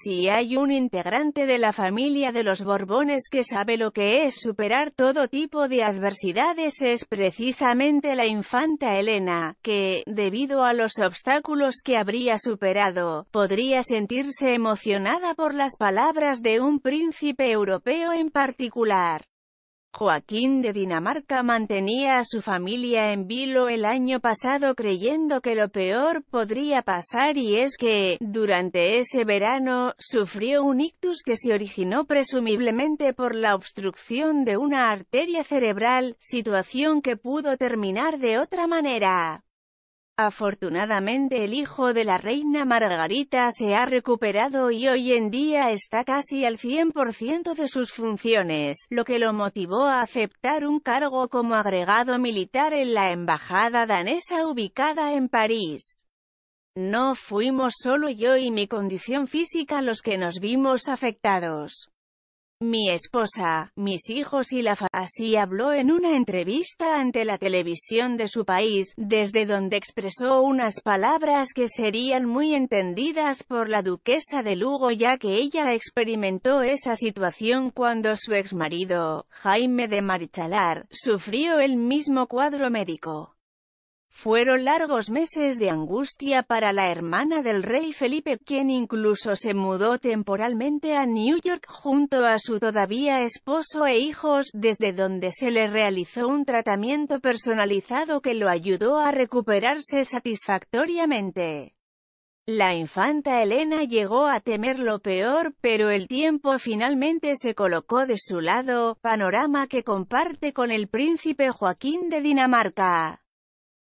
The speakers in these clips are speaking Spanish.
Si hay un integrante de la familia de los Borbones que sabe lo que es superar todo tipo de adversidades es precisamente la infanta Elena, que, debido a los obstáculos que habría superado, podría sentirse emocionada por las palabras de un príncipe europeo en particular. Joaquín de Dinamarca mantenía a su familia en vilo el año pasado creyendo que lo peor podría pasar y es que, durante ese verano, sufrió un ictus que se originó presumiblemente por la obstrucción de una arteria cerebral, situación que pudo terminar de otra manera. Afortunadamente el hijo de la reina Margarita se ha recuperado y hoy en día está casi al 100% de sus funciones, lo que lo motivó a aceptar un cargo como agregado militar en la embajada danesa ubicada en París. No fuimos solo yo y mi condición física los que nos vimos afectados mi esposa, mis hijos y la fa Así habló en una entrevista ante la televisión de su país, desde donde expresó unas palabras que serían muy entendidas por la duquesa de Lugo ya que ella experimentó esa situación cuando su exmarido, Jaime de Marichalar, sufrió el mismo cuadro médico. Fueron largos meses de angustia para la hermana del rey Felipe, quien incluso se mudó temporalmente a New York junto a su todavía esposo e hijos, desde donde se le realizó un tratamiento personalizado que lo ayudó a recuperarse satisfactoriamente. La infanta Elena llegó a temer lo peor, pero el tiempo finalmente se colocó de su lado, panorama que comparte con el príncipe Joaquín de Dinamarca.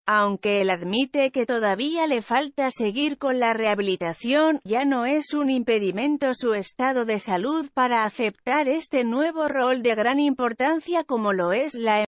Aunque él admite que todavía le falta seguir con la rehabilitación, ya no es un impedimento su estado de salud para aceptar este nuevo rol de gran importancia como lo es la